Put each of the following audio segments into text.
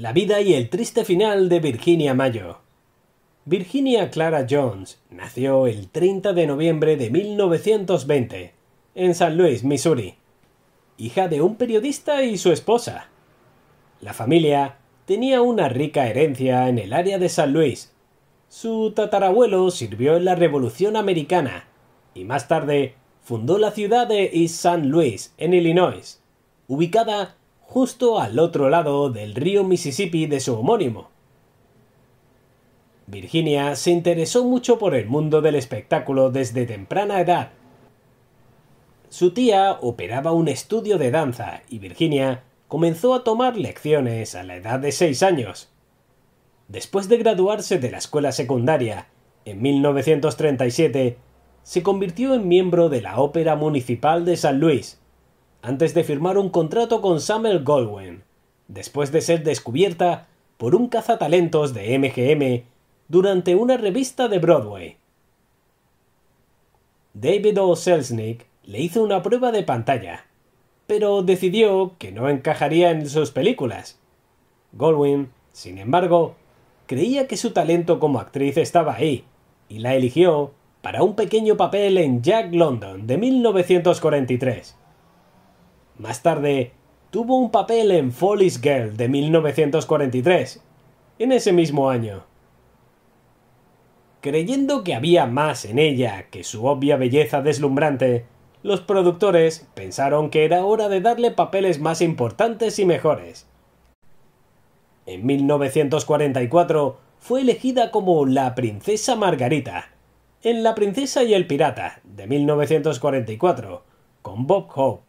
La vida y el triste final de Virginia Mayo. Virginia Clara Jones nació el 30 de noviembre de 1920 en San Luis, Missouri, hija de un periodista y su esposa. La familia tenía una rica herencia en el área de San Luis. Su tatarabuelo sirvió en la Revolución Americana y más tarde fundó la ciudad de East San Luis, en Illinois, ubicada justo al otro lado del río Mississippi de su homónimo. Virginia se interesó mucho por el mundo del espectáculo desde temprana edad. Su tía operaba un estudio de danza y Virginia comenzó a tomar lecciones a la edad de seis años. Después de graduarse de la escuela secundaria, en 1937, se convirtió en miembro de la Ópera Municipal de San Luis, antes de firmar un contrato con Samuel Goldwyn, después de ser descubierta por un cazatalentos de MGM durante una revista de Broadway. David O. Selznick le hizo una prueba de pantalla, pero decidió que no encajaría en sus películas. Goldwyn, sin embargo, creía que su talento como actriz estaba ahí, y la eligió para un pequeño papel en Jack London de 1943. Más tarde, tuvo un papel en Follies Girl de 1943, en ese mismo año. Creyendo que había más en ella que su obvia belleza deslumbrante, los productores pensaron que era hora de darle papeles más importantes y mejores. En 1944 fue elegida como la Princesa Margarita, en La Princesa y el Pirata, de 1944, con Bob Hope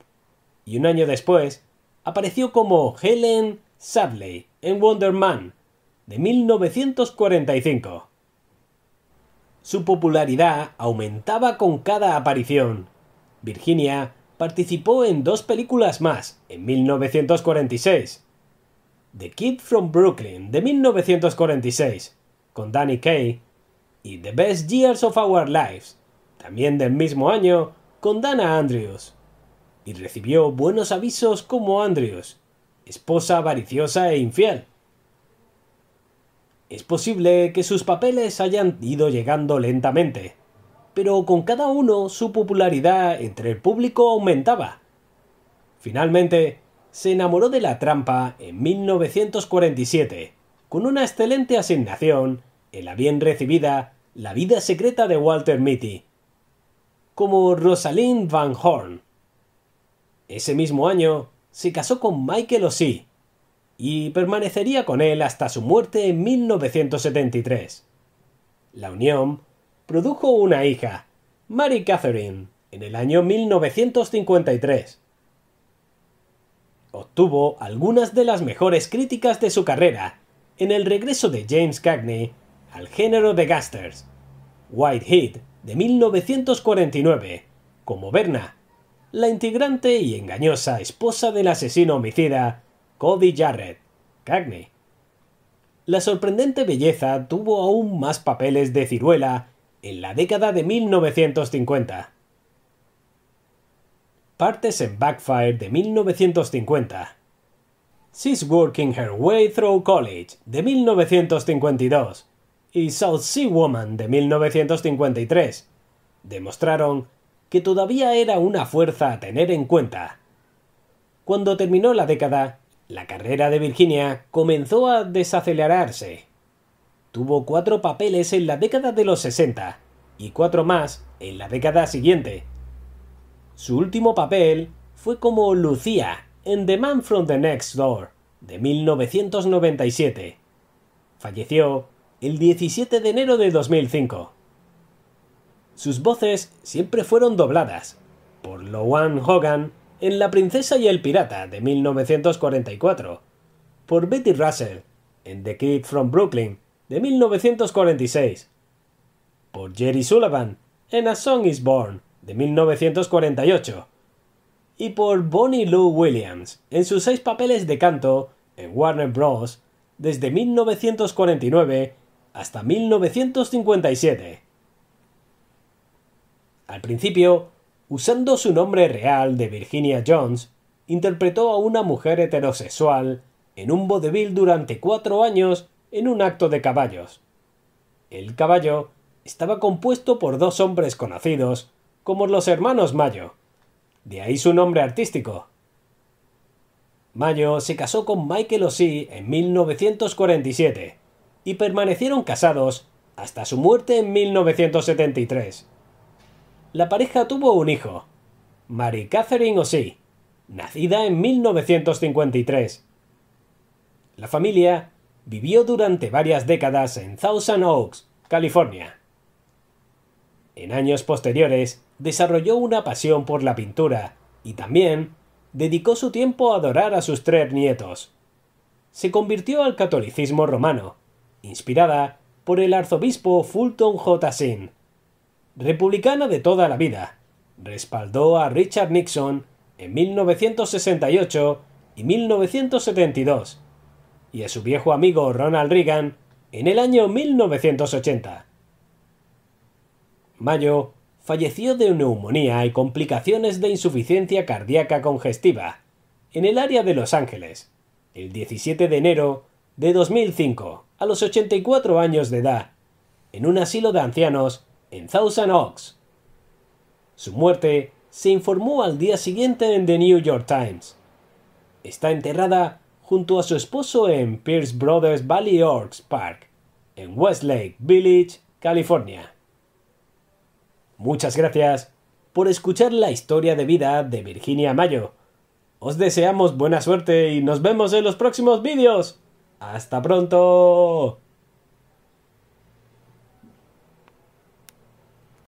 y un año después apareció como Helen Sadley en Wonder Man de 1945. Su popularidad aumentaba con cada aparición. Virginia participó en dos películas más en 1946. The Kid from Brooklyn de 1946 con Danny Kaye y The Best Years of Our Lives, también del mismo año, con Dana Andrews y recibió buenos avisos como Andrews, esposa avariciosa e infiel. Es posible que sus papeles hayan ido llegando lentamente, pero con cada uno su popularidad entre el público aumentaba. Finalmente, se enamoró de la trampa en 1947, con una excelente asignación, en la bien recibida La vida secreta de Walter Mitty, como Rosalind Van Horn, ese mismo año se casó con Michael Ossie y permanecería con él hasta su muerte en 1973. La unión produjo una hija, Mary Catherine, en el año 1953. Obtuvo algunas de las mejores críticas de su carrera en el regreso de James Cagney al género de gasters, White Heat de 1949, como Berna la integrante y engañosa esposa del asesino homicida Cody Jarrett, Cagney. La sorprendente belleza tuvo aún más papeles de ciruela en la década de 1950. Partes en Backfire de 1950. She's Working Her Way Through College de 1952 y South Sea Woman de 1953 demostraron que todavía era una fuerza a tener en cuenta. Cuando terminó la década, la carrera de Virginia comenzó a desacelerarse. Tuvo cuatro papeles en la década de los 60 y cuatro más en la década siguiente. Su último papel fue como Lucía en The Man from the Next Door de 1997. Falleció el 17 de enero de 2005. Sus voces siempre fueron dobladas por Loan Hogan en La Princesa y el Pirata de 1944, por Betty Russell en The Kid from Brooklyn de 1946, por Jerry Sullivan en A Song is Born de 1948 y por Bonnie Lou Williams en sus seis papeles de canto en Warner Bros. desde 1949 hasta 1957. Al principio, usando su nombre real de Virginia Jones, interpretó a una mujer heterosexual en un vodevil durante cuatro años en un acto de caballos. El caballo estaba compuesto por dos hombres conocidos como los hermanos Mayo, de ahí su nombre artístico. Mayo se casó con Michael O'Shea en 1947 y permanecieron casados hasta su muerte en 1973 la pareja tuvo un hijo, Mary Catherine O'Sea, nacida en 1953. La familia vivió durante varias décadas en Thousand Oaks, California. En años posteriores, desarrolló una pasión por la pintura y también dedicó su tiempo a adorar a sus tres nietos. Se convirtió al catolicismo romano, inspirada por el arzobispo Fulton J. Sin, republicana de toda la vida, respaldó a Richard Nixon en 1968 y 1972 y a su viejo amigo Ronald Reagan en el año 1980. Mayo falleció de neumonía y complicaciones de insuficiencia cardíaca congestiva en el área de Los Ángeles el 17 de enero de 2005 a los 84 años de edad en un asilo de ancianos en Thousand Oaks. Su muerte se informó al día siguiente en The New York Times. Está enterrada junto a su esposo en Pierce Brothers Valley Oaks Park, en Westlake Village, California. Muchas gracias por escuchar la historia de vida de Virginia Mayo. Os deseamos buena suerte y nos vemos en los próximos vídeos. ¡Hasta pronto!